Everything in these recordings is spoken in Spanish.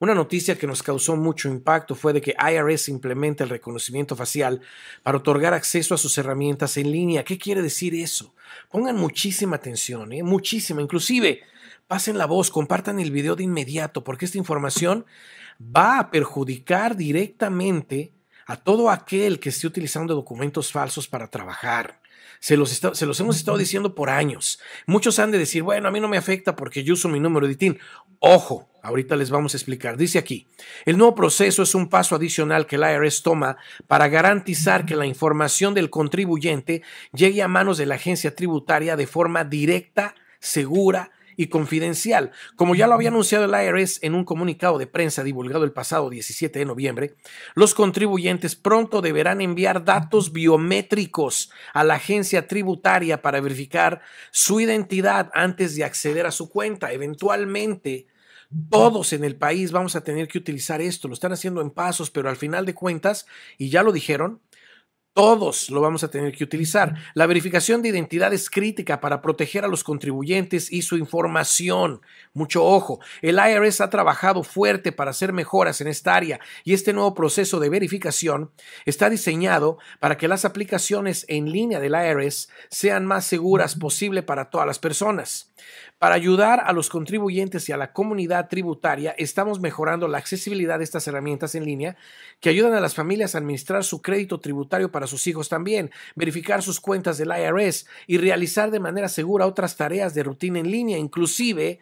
Una noticia que nos causó mucho impacto fue de que IRS implementa el reconocimiento facial para otorgar acceso a sus herramientas en línea. ¿Qué quiere decir eso? Pongan muchísima atención, ¿eh? muchísima. Inclusive, pasen la voz, compartan el video de inmediato, porque esta información va a perjudicar directamente a todo aquel que esté utilizando documentos falsos para trabajar. Se los, hemos estado diciendo por años. Muchos han de decir, bueno, a mí no me afecta porque yo uso mi número de TIN. Ojo, ahorita les vamos a explicar. Dice aquí, el nuevo proceso es un paso adicional que el IRS toma para garantizar que la información del contribuyente llegue a manos de la agencia tributaria de forma directa, segura, y confidencial. Como ya lo había anunciado el IRS en un comunicado de prensa divulgado el pasado 17 de noviembre, los contribuyentes pronto deberán enviar datos biométricos a la agencia tributaria para verificar su identidad antes de acceder a su cuenta. Eventualmente, todos en el país vamos a tener que utilizar esto. Lo están haciendo en pasos, pero al final de cuentas, y ya lo dijeron, todos lo vamos a tener que utilizar. La verificación de identidad es crítica para proteger a los contribuyentes y su información. Mucho ojo, el IRS ha trabajado fuerte para hacer mejoras en esta área y este nuevo proceso de verificación está diseñado para que las aplicaciones en línea del IRS sean más seguras posible para todas las personas. Para ayudar a los contribuyentes y a la comunidad tributaria, estamos mejorando la accesibilidad de estas herramientas en línea que ayudan a las familias a administrar su crédito tributario para sus hijos también, verificar sus cuentas del IRS y realizar de manera segura otras tareas de rutina en línea, inclusive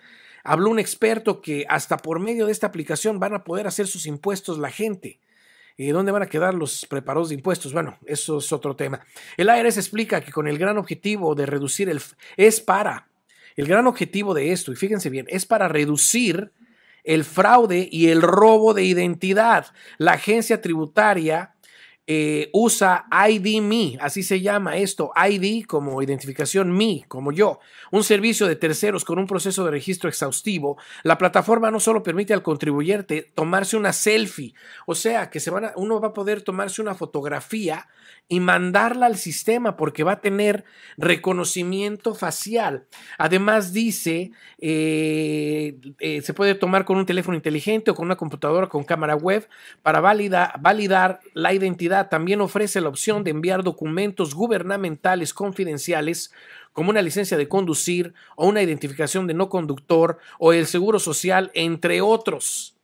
Habló un experto que hasta por medio de esta aplicación van a poder hacer sus impuestos la gente. ¿Y dónde van a quedar los preparados de impuestos? Bueno, eso es otro tema. El IRS explica que con el gran objetivo de reducir el... es para el gran objetivo de esto, y fíjense bien, es para reducir el fraude y el robo de identidad. La agencia tributaria eh, usa ID Me, así se llama esto, ID como identificación Me, como yo, un servicio de terceros con un proceso de registro exhaustivo, la plataforma no solo permite al contribuyente tomarse una selfie, o sea que se uno va a poder tomarse una fotografía y mandarla al sistema porque va a tener reconocimiento facial. Además dice, eh, eh, se puede tomar con un teléfono inteligente o con una computadora con cámara web para validar la identidad también ofrece la opción de enviar documentos gubernamentales confidenciales como una licencia de conducir o una identificación de no conductor o el seguro social, entre otros.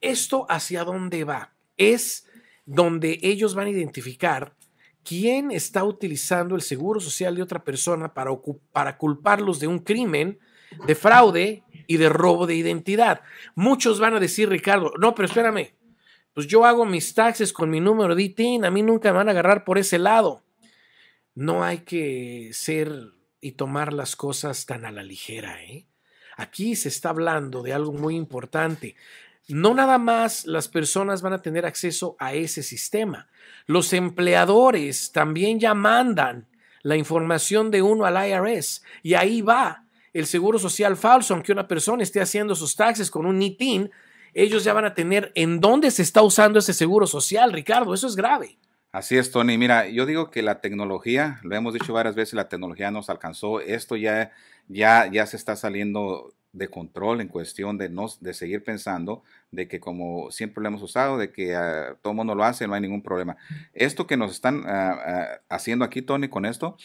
¿Esto hacia dónde va? Es donde ellos van a identificar quién está utilizando el seguro social de otra persona para, para culparlos de un crimen, de fraude y de robo de identidad. Muchos van a decir, Ricardo, no, pero espérame, pues yo hago mis taxes con mi número de ITIN, a mí nunca me van a agarrar por ese lado. No hay que ser y tomar las cosas tan a la ligera. ¿eh? Aquí se está hablando de algo muy importante. No nada más las personas van a tener acceso a ese sistema. Los empleadores también ya mandan la información de uno al IRS y ahí va el seguro social falso, aunque una persona esté haciendo sus taxes con un ITIN ellos ya van a tener en dónde se está usando ese seguro social, Ricardo. Eso es grave. Así es, Tony. Mira, yo digo que la tecnología, lo hemos dicho varias veces, la tecnología nos alcanzó. Esto ya, ya, ya se está saliendo de control en cuestión de, no, de seguir pensando de que como siempre lo hemos usado, de que uh, todo mundo lo hace, no hay ningún problema. Esto que nos están ah, ah, haciendo aquí, Tony, con esto,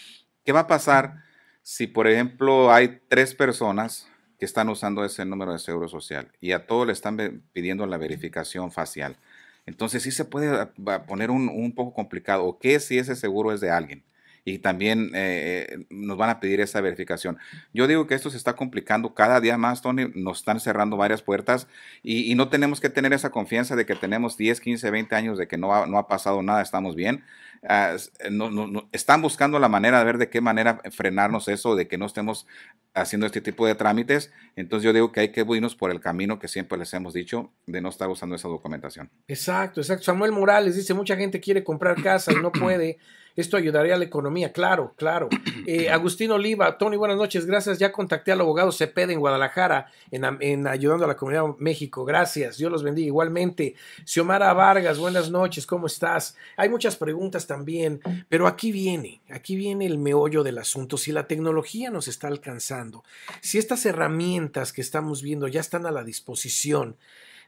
¿qué va a pasar si, por ejemplo, hay tres personas que están usando ese número de seguro social y a todos le están pidiendo la verificación facial. Entonces sí se puede ah, poner un, poco complicado. ¿O qué si ese seguro es de alguien? Y también eh, eh, nos van a pedir esa verificación. Yo digo que esto se está complicando cada día más, Tony. Nos están cerrando varias puertas y, no tenemos que tener esa confianza de que tenemos 10, 15, 20 años de que no no ha pasado nada, estamos bien. Ah, eh, están buscando la manera de ver de qué manera frenarnos eso, de que no estemos haciendo este tipo de trámites. Entonces yo digo que hay que irnos por el camino que siempre les hemos dicho de no estar usando esa documentación. Exacto, exacto. Samuel Morales dice, mucha gente quiere comprar casa y no puede. Esto ayudaría a la economía, claro, eh, claro. Agustín Oliva, Tony, buenas noches, gracias. Ya contacté al abogado Cepeda en Guadalajara en, Ayudando a la Comunidad México, gracias. Dios los bendiga igualmente. Xiomara Vargas, buenas noches, ¿cómo estás? Hay muchas preguntas también, pero aquí viene, aquí viene el meollo del asunto. Si la tecnología nos está alcanzando, si estas herramientas que estamos viendo ya están a la disposición,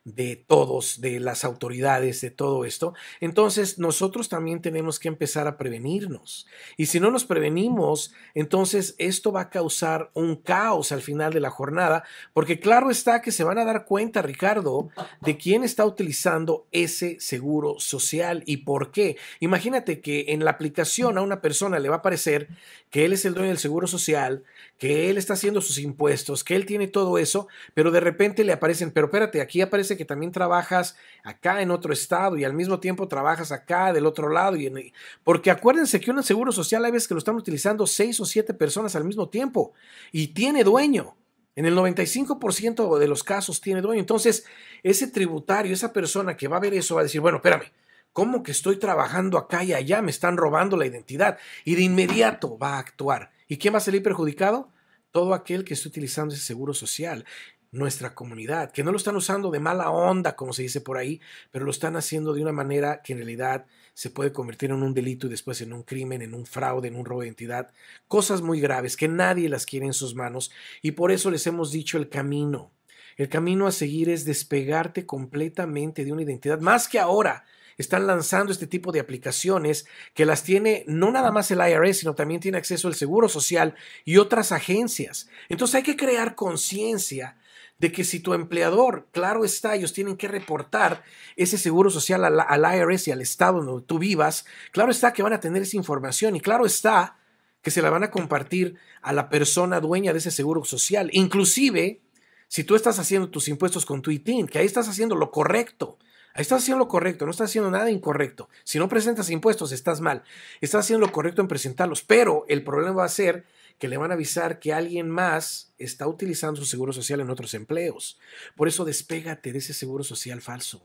de todos, de las autoridades, de todo esto. Entonces nosotros también tenemos que empezar a prevenirnos. Y si no nos prevenimos, entonces esto va a causar un caos al final de la jornada, porque claro está que se van a dar cuenta, Ricardo, de quién está utilizando ese seguro social y por qué. Imagínate que en la aplicación a una persona le va a parecer que él es el dueño del seguro social, que él está haciendo sus impuestos, que él tiene todo eso, pero de repente le aparecen, pero espérate, aquí aparece que también trabajas acá en otro estado y al mismo tiempo trabajas acá del otro lado. Y porque acuérdense que un seguro social hay veces que lo están utilizando seis o siete personas al mismo tiempo y tiene dueño. En el 95% de los casos tiene dueño. Entonces, ese tributario, esa persona que va a ver eso, va a decir, bueno, espérame, ¿cómo que estoy trabajando acá y allá? Me están robando la identidad. Y de inmediato va a actuar. ¿Y quién va a salir perjudicado? Todo aquel que esté utilizando ese seguro social nuestra comunidad, que no lo están usando de mala onda, como se dice por ahí, pero lo están haciendo de una manera que en realidad se puede convertir en un delito y después en un crimen, en un fraude, en un robo de identidad, cosas muy graves que nadie las quiere en sus manos y por eso les hemos dicho el camino. El camino a seguir es despegarte completamente de una identidad, más que ahora, están lanzando este tipo de aplicaciones que las tiene no nada más el IRS, sino también tiene acceso el Seguro Social y otras agencias. Entonces hay que crear conciencia de que si tu empleador, claro está, ellos tienen que reportar ese seguro social al, IRS y al estado donde tú vivas, claro está que van a tener esa información y claro está que se la van a compartir a la persona dueña de ese seguro social. Inclusive, si tú estás haciendo tus impuestos con tu ITIN, que ahí estás haciendo lo correcto, Estás haciendo lo correcto, no estás haciendo nada incorrecto. Si no presentas impuestos, estás mal. Estás haciendo lo correcto en presentarlos, pero el problema va a ser que le van a avisar que alguien más está utilizando su seguro social en otros empleos. Por eso despégate de ese seguro social falso,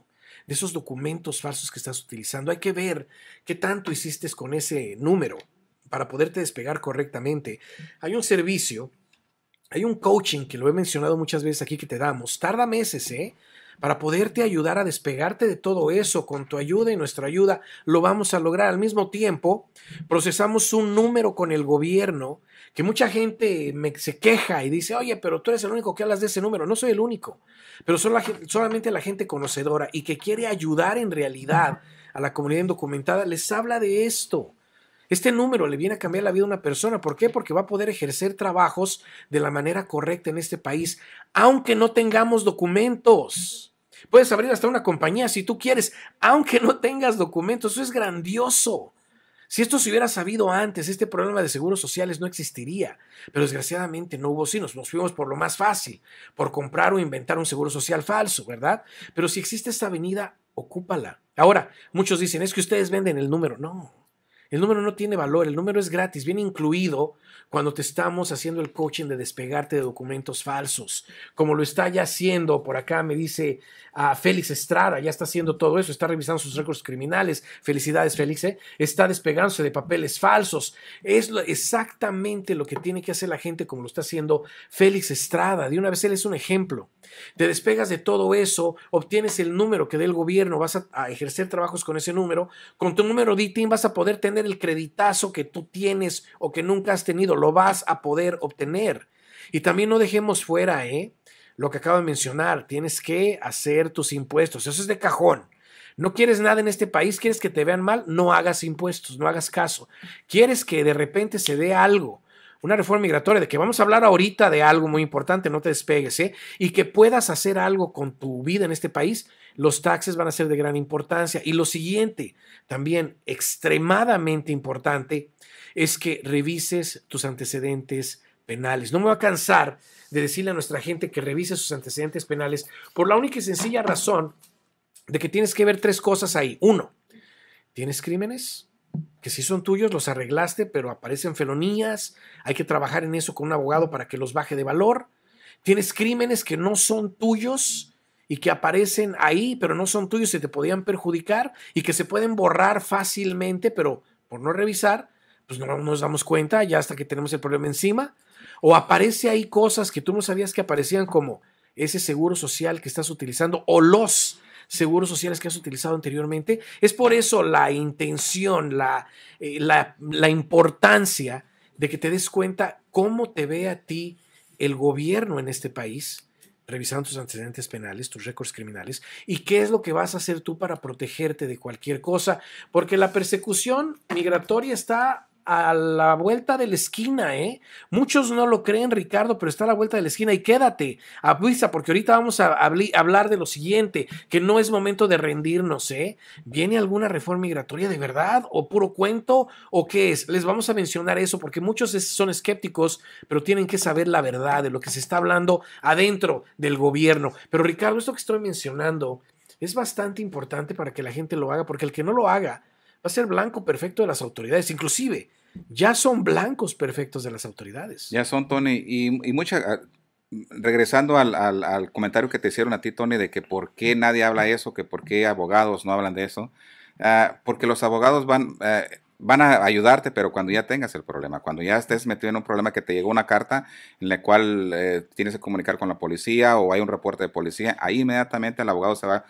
de esos documentos falsos que estás utilizando. Hay que ver qué tanto hiciste con ese número para poderte despegar correctamente. Hay un servicio, hay un coaching que lo he mencionado muchas veces aquí que te damos. Tarda meses, ¿eh? para poderte ayudar a despegarte de todo eso con tu ayuda y nuestra ayuda, lo vamos a lograr. Al mismo tiempo, procesamos un número con el gobierno que mucha gente se queja y dice, oye, pero tú eres el único que hablas de ese número. No soy el único, pero son solamente la gente conocedora y que quiere ayudar en realidad a la comunidad indocumentada les habla de esto. Este número le viene a cambiar la vida a una persona. ¿Por qué? Porque va a poder ejercer trabajos de la manera correcta en este país, aunque no tengamos documentos. Puedes abrir hasta una compañía si tú quieres, aunque no tengas documentos. Eso es grandioso. Si esto se hubiera sabido antes, este problema de seguros sociales no existiría. Pero desgraciadamente no hubo sí, Nos fuimos por lo más fácil, por comprar o inventar un seguro social falso, ¿verdad? Pero si existe esta avenida, ocúpala. Ahora, muchos dicen, es que ustedes venden el número. No. El número no tiene valor, el número es gratis, viene incluido cuando te estamos haciendo el coaching de despegarte de documentos falsos, como lo está ya haciendo, por acá me dice a ah, Félix Estrada, ya está haciendo todo eso, está revisando sus récords criminales, felicidades Félix, ¿eh? está despegándose de papeles falsos, es exactamente lo que tiene que hacer la gente como lo está haciendo Félix Estrada, de una vez él es un ejemplo, te despegas de todo eso, obtienes el número que dé el gobierno, vas a, ejercer trabajos con ese número, con tu número DITIN vas a poder tener el creditazo que tú tienes o que nunca has tenido, lo vas a poder obtener. Y también no dejemos fuera, ¿eh? Lo que acabo de mencionar, tienes que hacer tus impuestos, eso es de cajón. No quieres nada en este país, quieres que te vean mal, no hagas impuestos, no hagas caso. Quieres que de repente se dé algo, una reforma migratoria, de que vamos a hablar ahorita de algo muy importante, no te despegues, ¿eh? y que puedas hacer algo con tu vida en este país, los taxes van a ser de gran importancia. Y lo siguiente, también extremadamente importante, es que revises tus antecedentes penales. No me voy a cansar de decirle a nuestra gente que revise sus antecedentes penales por la única y sencilla razón de que tienes que ver tres cosas ahí. Uno, ¿tienes crímenes? que si son tuyos los arreglaste, pero aparecen felonías, hay que trabajar en eso con un abogado para que los baje de valor. Tienes crímenes que no son tuyos y que aparecen ahí, pero no son tuyos y te podían perjudicar y que se pueden borrar fácilmente, pero por no revisar, pues no nos damos cuenta ya hasta que tenemos el problema encima. O aparece ahí cosas que tú no sabías que aparecían como ese seguro social que estás utilizando o los seguros sociales que has utilizado anteriormente. Es por eso la intención, eh, la, la, importancia de que te des cuenta cómo te ve a ti el gobierno en este país, revisando tus antecedentes penales, tus récords criminales, y qué es lo que vas a hacer tú para protegerte de cualquier cosa, porque la persecución migratoria está a la vuelta de la esquina, ¿eh? Muchos no lo creen, Ricardo, pero está a la vuelta de la esquina y quédate, avisa, porque ahorita vamos a hablar de lo siguiente, que no es momento de rendirnos, ¿eh? ¿Viene alguna reforma migratoria de verdad o puro cuento o qué es? Les vamos a mencionar eso porque muchos son escépticos, pero tienen que saber la verdad de lo que se está hablando adentro del gobierno. Pero Ricardo, esto que estoy mencionando es bastante importante para que la gente lo haga, porque el que no lo haga, va a ser blanco perfecto de las autoridades. Inclusive, ya son blancos perfectos de las autoridades. Ya son, Tony. Y, muchas ah, regresando al, comentario que te hicieron a ti, Tony, de que por qué nadie habla eso, que por qué abogados no hablan de eso, ah, porque los abogados van, eh, van a ayudarte, pero cuando ya tengas el problema, cuando ya estés metido en un problema que te llegó una carta en la cual eh, tienes que comunicar con la policía o hay un reporte de policía, ahí inmediatamente el abogado se va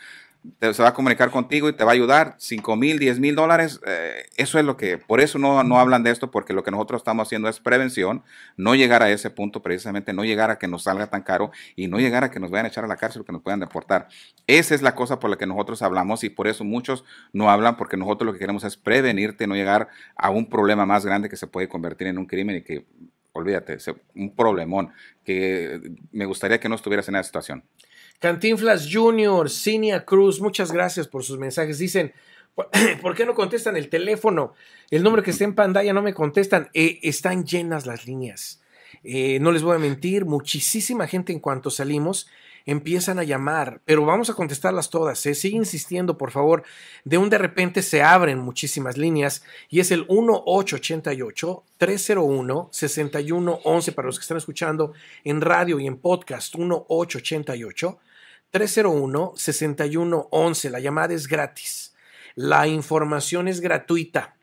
se va a comunicar contigo y te va a ayudar, 5 mil, 10 mil dólares, eh, eso es lo que, por eso no, no hablan de esto, porque lo que nosotros estamos haciendo es prevención, no llegar a ese punto precisamente, no llegar a que nos salga tan caro y no llegar a que nos vayan a echar a la cárcel o que nos puedan deportar. Esa es la cosa por la que nosotros hablamos y por eso muchos no hablan, porque nosotros lo que queremos es prevenirte, no llegar a un problema más grande que se puede convertir en un crimen y que olvídate, un problemón que me gustaría que no estuvieras en esa situación. Cantinflas Jr., Sinia Cruz, muchas gracias por sus mensajes. Dicen, ¿por qué no contestan el teléfono? El número que está en pantalla no me contestan. Eh, están llenas las líneas. Eh, no les voy a mentir, muchísima gente en cuanto salimos empiezan a llamar, pero vamos a contestarlas todas. Se ¿eh? Sigue insistiendo, por favor. De un de repente se abren muchísimas líneas y es el 1888-301-6111 para los que están escuchando en radio y en podcast. 1888 301 6111 La llamada es gratis. La información es gratuita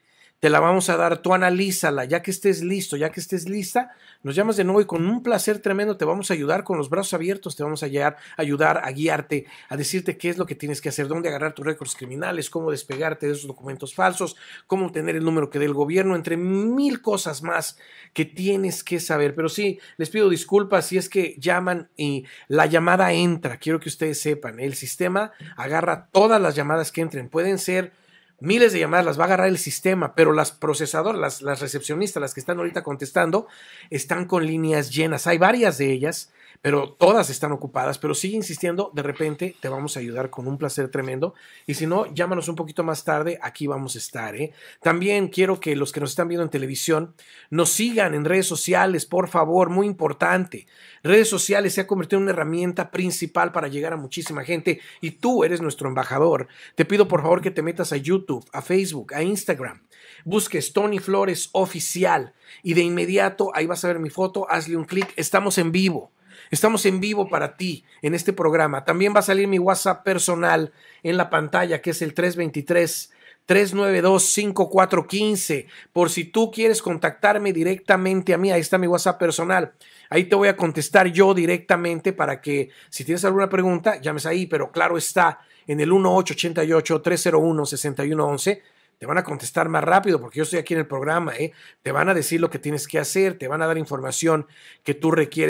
te la vamos a dar, tú analízala, ya que estés listo, ya que estés lista, nos llamas de nuevo y con un placer tremendo te vamos a ayudar, con los brazos abiertos te vamos a ayudar, a guiarte, a decirte qué es lo que tienes que hacer, dónde agarrar tus récords criminales, cómo despegarte de esos documentos falsos, cómo obtener el número que dé el gobierno, entre mil cosas más que tienes que saber. Pero sí, les pido disculpas si es que llaman y la llamada entra, quiero que ustedes sepan, el sistema agarra todas las llamadas que entren, pueden ser miles de llamadas, las va a agarrar el sistema, pero las procesadoras, las, recepcionistas, las que están ahorita contestando, están con líneas llenas. Hay varias de ellas pero todas están ocupadas, pero sigue insistiendo, de repente te vamos a ayudar con un placer tremendo y si no, llámanos un poquito más tarde, aquí vamos a estar. ¿eh? También quiero que los que nos están viendo en televisión nos sigan en redes sociales, por favor, muy importante. Redes sociales se ha convertido en una herramienta principal para llegar a muchísima gente y tú eres nuestro embajador. Te pido por favor que te metas a YouTube, a Facebook, a Instagram. Busques Tony Flores Oficial y de inmediato ahí vas a ver mi foto, hazle un clic, estamos en vivo. Estamos en vivo para ti en este programa. También va a salir mi WhatsApp personal en la pantalla, que es el 323. 392-5415. Por si tú quieres contactarme directamente a mí, ahí está mi WhatsApp personal. Ahí te voy a contestar yo directamente para que si tienes alguna pregunta, llames ahí, pero claro está en el 1888-301-6111. Te van a contestar más rápido porque yo estoy aquí en el programa. ¿eh? Te van a decir lo que tienes que hacer, te van a dar información que tú requieres.